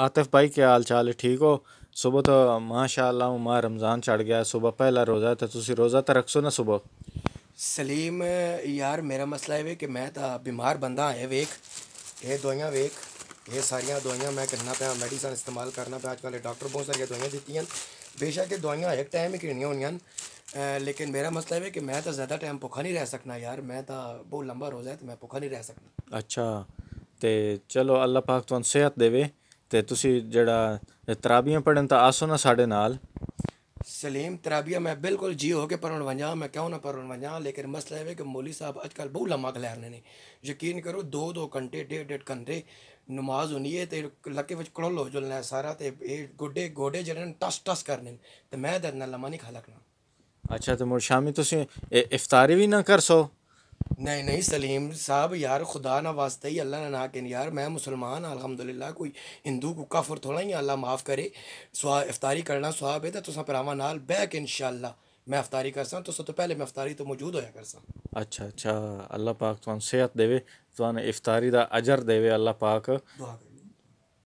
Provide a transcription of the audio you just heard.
आतिफ भाई क्या हाल चाल है ठीक हो सुबह तो माशाल्लाह माँ रमज़ान चढ़ गया सुबह पहला रोज़ा तो तुम रोज़ा तो रखो ना सुबह सलीम यार मेरा मसला है कि मैं तो बीमार बंदा है वेख ये दवाइया वेख ये सारिया दवाइया मैं करना पाया मेडिसन इस्तेमाल करना पाया अच्छे डॉक्टर बहुत सारिया दवाइया दीतिया बेशक ये दवाइया एक टाइम ही घिरनिया होनी लेकिन मेरा मसला है कि मैं तो ज़्यादा टाइम भुखा नहीं रह सकना यार मैं तो बहुत लंबा रोज़ा है तो मैं भुखा नहीं रह सकना अच्छा तो चलो अल्लाह पाक तुम सेहत देवे ਤੇ ਤੁਸੀਂ ਜਿਹੜਾ ਤਰਾਬੀਆਂ ਪੜਨ ਤਾਂ ਆਸੋ ਨਾ ਸਾਡੇ ਨਾਲ सलीम तराबिया मैं बिल्कुल जी हो के पढ़ण वञा मैं क्यों ना पढ़ण वञा लेकिन मसला है कि मौली साहब अजकल बहुत लम्मा खलैरने ने यकीन करो दो दो घंटे डेढ़ डेढ़ घंटे नमाज होनी है ते लक्के विच कड़ोलो जुलना सारा ते एह् गोडे गोडे जेह्ड़े न टस टस करने न ते मैं ते इतना लम्मा नहीं खा लगना अच्छा ते मुड़ शामी तुसें इफ्तारी बी ना कर सो नहीं नहीं सलीम साहब यार खुदा ना वास्ते ही अल्लाह ना ना कहन यार मैं मुसलमान हाँ, अलहमदुल्ला कोई हिंदू को काफुर थोड़ा ही अल्लाह माफ़ करे सुहा इफ्तारी करना सुहाब है तो परावा नाल बह के इन मैं अफ्तारी कर सो तो पहले मैं अफ्तारी तो मौजूद होया कर सा अच्छा अच्छा अल्लाह पाक सेहत देवे तुम इफ्तारी का अजर देवे अल्लाह पाक